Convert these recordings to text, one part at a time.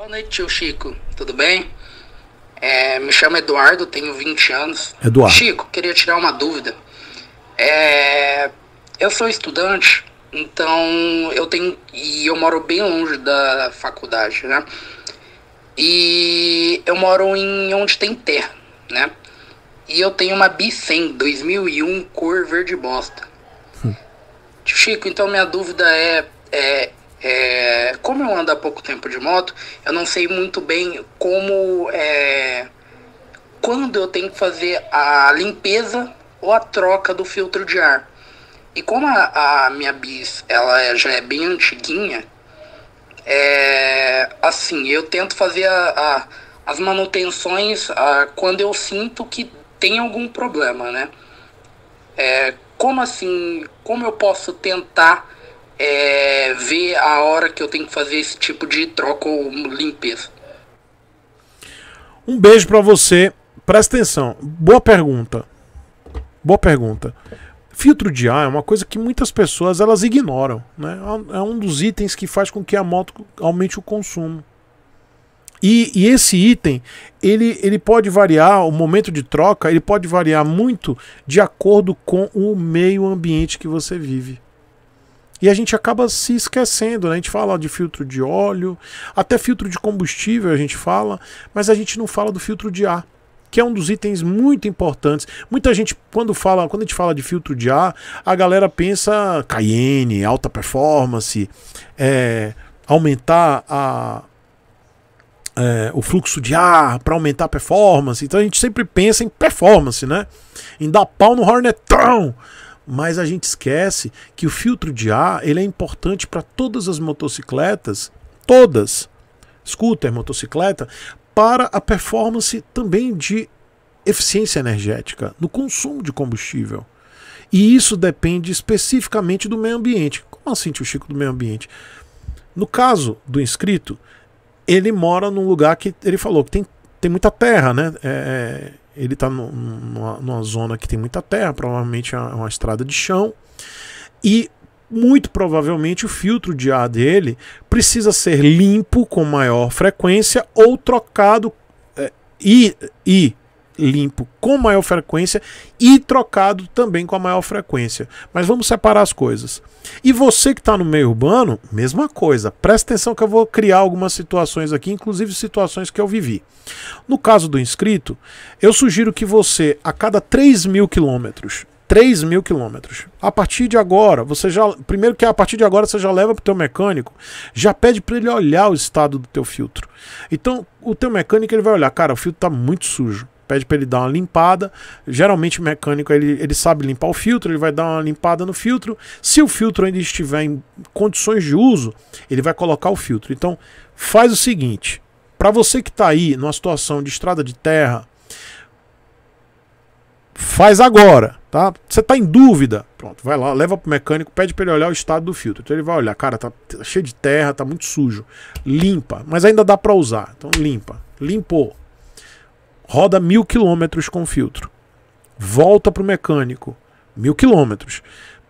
Boa noite, tio Chico. Tudo bem? É, me chamo Eduardo, tenho 20 anos. Eduardo. Chico, queria tirar uma dúvida. É, eu sou estudante, então eu tenho. E eu moro bem longe da faculdade, né? E eu moro em onde tem terra, né? E eu tenho uma bicem 2001 cor verde bosta. Hum. Chico, então minha dúvida é, é é, como eu ando há pouco tempo de moto, eu não sei muito bem como é, quando eu tenho que fazer a limpeza ou a troca do filtro de ar. E como a, a minha bis ela é, já é bem antiguinha, é, assim, eu tento fazer a, a, as manutenções a, quando eu sinto que tem algum problema, né? É, como assim, como eu posso tentar é, ver a hora que eu tenho que fazer esse tipo de troca ou limpeza. Um beijo para você. Presta atenção. Boa pergunta. Boa pergunta. Filtro de ar é uma coisa que muitas pessoas elas ignoram, né? É, é um dos itens que faz com que a moto aumente o consumo. E, e, esse item, ele, ele pode variar, o momento de troca, ele pode variar muito de acordo com o meio ambiente que você vive. E a gente acaba se esquecendo, né? A gente fala de filtro de óleo, até filtro de combustível a gente fala, mas a gente não fala do filtro de ar que é um dos itens muito importantes. Muita gente, quando fala, quando a gente fala de filtro de ar, a galera pensa Cayenne, alta performance, é, aumentar a, é, o fluxo de ar para aumentar a performance. Então a gente sempre pensa em performance, né? Em dar pau no Hornetão mas a gente esquece que o filtro de ar ele é importante para todas as motocicletas, todas, scooter, motocicleta, para a performance também de eficiência energética, no consumo de combustível. E isso depende especificamente do meio ambiente. Como assim, tio Chico, do meio ambiente? No caso do inscrito, ele mora num lugar que ele falou que tem, tem muita terra, né? É, é ele está numa, numa, zona que tem muita terra, provavelmente é, é uma estrada de chão, e muito provavelmente o filtro de ar dele precisa ser limpo com maior frequência ou trocado é, e, e limpo com maior frequência e trocado também com a maior frequência. Mas vamos separar as coisas. E você que está no meio urbano, mesma coisa. Presta atenção que eu vou criar algumas situações aqui, inclusive situações que eu vivi. No caso do inscrito, eu sugiro que você, a cada 3 mil quilômetros, 3 mil quilômetros. A partir de agora, você já. Primeiro que a partir de agora você já leva para o teu mecânico, já pede para ele olhar o estado do teu filtro. Então, o teu mecânico ele vai olhar, cara, o filtro está muito sujo pede para ele dar uma limpada. Geralmente o mecânico ele, ele sabe limpar o filtro, ele vai dar uma limpada no filtro. Se o filtro ainda estiver em condições de uso, ele vai colocar o filtro. Então faz o seguinte, para você que está aí numa situação de estrada de terra, faz agora, tá? Você tá em dúvida, pronto, vai lá, leva pro mecânico, pede para ele olhar o estado do filtro. Então ele vai olhar, cara, tá, tá cheio de terra, tá muito sujo. Limpa, mas ainda dá para usar. Então limpa. Limpou roda mil quilômetros com filtro, volta para o mecânico, mil quilômetros,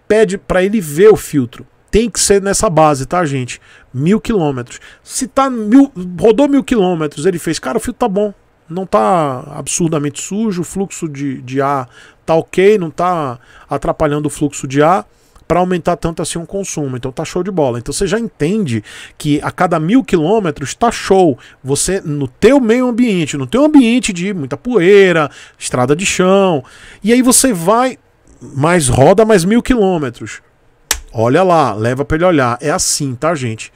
pede para ele ver o filtro. Tem que ser nessa base, tá, gente? Mil quilômetros. Se tá mil, rodou mil quilômetros, ele fez, cara, o filtro tá bom, não tá absurdamente sujo, o fluxo de, de ar tá ok, não tá atrapalhando o fluxo de ar para aumentar tanto assim o consumo. Então tá show de bola. Então você já entende que a cada mil quilômetros tá show. Você no teu meio ambiente, no teu ambiente de muita poeira, estrada de chão, e aí você vai mais roda mais mil quilômetros. Olha lá, leva para ele olhar. É assim, tá gente?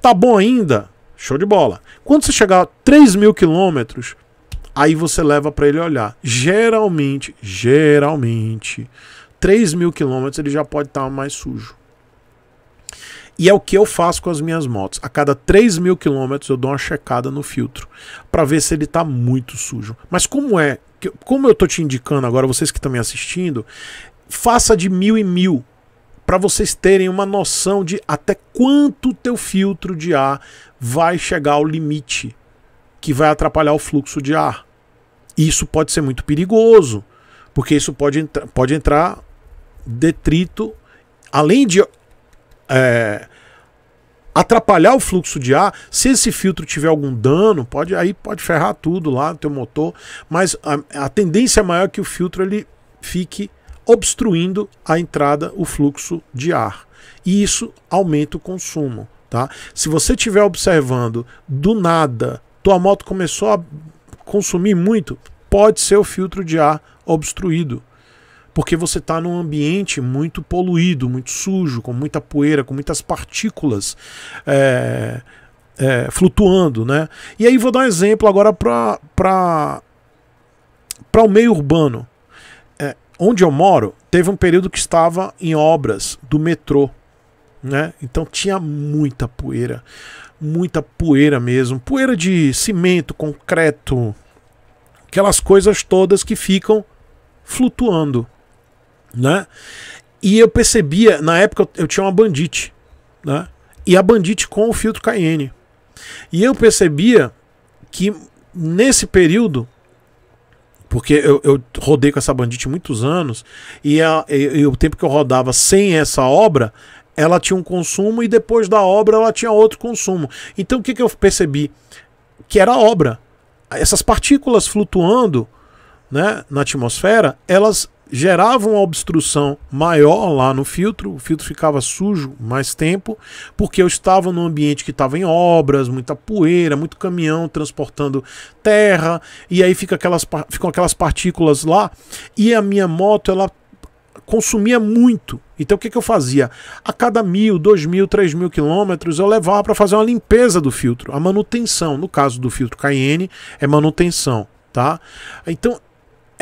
Tá bom ainda? Show de bola. Quando você chegar a 3 mil quilômetros, aí você leva para ele olhar. Geralmente, geralmente, 3 mil quilômetros ele já pode estar tá mais sujo. E é o que eu faço com as minhas motos. A cada 3 mil quilômetros eu dou uma checada no filtro para ver se ele está muito sujo. Mas como é, como eu tô te indicando agora, vocês que estão me assistindo, faça de mil e mil para vocês terem uma noção de até quanto teu filtro de ar vai chegar ao limite que vai atrapalhar o fluxo de ar. Isso pode ser muito perigoso, porque isso pode, entra pode entrar detrito, além de é, atrapalhar o fluxo de ar, se esse filtro tiver algum dano, pode aí pode ferrar tudo lá no teu motor, mas a, a tendência maior é que o filtro ele fique obstruindo a entrada, o fluxo de ar. E isso aumenta o consumo, tá? Se você estiver observando do nada, tua moto começou a consumir muito, pode ser o filtro de ar obstruído porque você está num ambiente muito poluído, muito sujo, com muita poeira, com muitas partículas é, é, flutuando, né? E aí vou dar um exemplo agora para o meio urbano. É, onde eu moro, teve um período que estava em obras do metrô, né? Então tinha muita poeira, muita poeira mesmo, poeira de cimento, concreto, aquelas coisas todas que ficam flutuando né? E eu percebia, na época eu, tinha uma bandite, né? E a bandite com o filtro Cayenne. E eu percebia que nesse período, porque eu, eu rodei com essa bandite muitos anos, e, a, e, e o tempo que eu rodava sem essa obra, ela tinha um consumo e depois da obra ela tinha outro consumo. Então o que, que eu percebi? Que era obra. Essas partículas flutuando né, na atmosfera, elas gerava uma obstrução maior lá no filtro, o filtro ficava sujo mais tempo, porque eu estava num ambiente que estava em obras, muita poeira, muito caminhão transportando terra, e aí fica aquelas, ficam aquelas partículas lá, e a minha moto ela consumia muito. Então o que, que eu fazia? A cada mil, dois mil, três mil quilômetros eu levava para fazer uma limpeza do filtro, a manutenção. No caso do filtro Cayenne é manutenção, tá? Então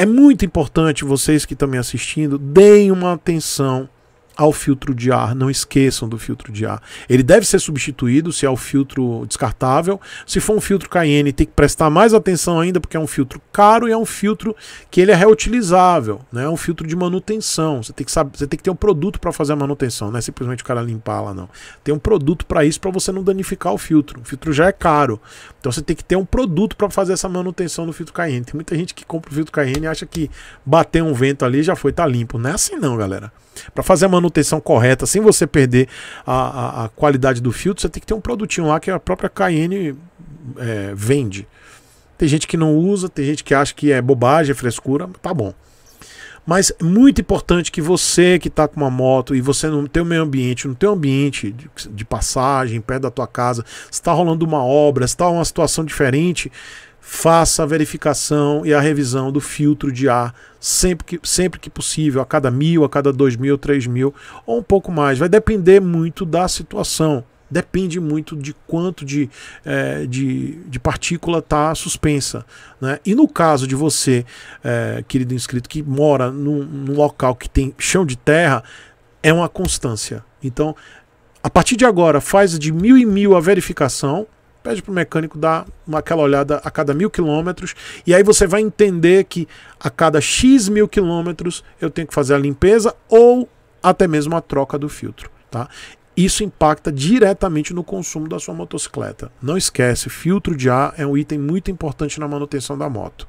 é muito importante vocês que estão me assistindo, deem uma atenção ao filtro de ar. Não esqueçam do filtro de ar. Ele deve ser substituído se é o filtro descartável. Se for um filtro KN, tem que prestar mais atenção ainda porque é um filtro caro e é um filtro que ele é reutilizável, né? É um filtro de manutenção. Você tem que saber, você tem que ter um produto para fazer a manutenção, não é simplesmente o cara limpar lá não. Tem um produto para isso para você não danificar o filtro. O filtro já é caro. Então você tem que ter um produto para fazer essa manutenção no filtro KN. Tem muita gente que compra o filtro KN e acha que bater um vento ali já foi tá limpo. Não é assim não, galera. Para fazer a manutenção correta, sem você perder a, a, a, qualidade do filtro, você tem que ter um produtinho lá que a própria KN é, vende. Tem gente que não usa, tem gente que acha que é bobagem, é frescura, tá bom. Mas é muito importante que você que está com uma moto e você não tem o meio ambiente, não tem um ambiente de, de passagem perto da tua casa, está rolando uma obra, está uma situação diferente, faça a verificação e a revisão do filtro de ar sempre que, sempre que possível, a cada mil, a cada dois mil, três mil ou um pouco mais. Vai depender muito da situação. Depende muito de quanto de, é, de, de, partícula está suspensa. Né? E no caso de você, é, querido inscrito, que mora num, num local que tem chão de terra, é uma constância. Então, a partir de agora, faz de mil em mil a verificação Pede para o mecânico dar aquela olhada a cada mil quilômetros. E aí você vai entender que a cada X mil quilômetros eu tenho que fazer a limpeza ou até mesmo a troca do filtro. Tá? Isso impacta diretamente no consumo da sua motocicleta. Não esquece, filtro de ar é um item muito importante na manutenção da moto.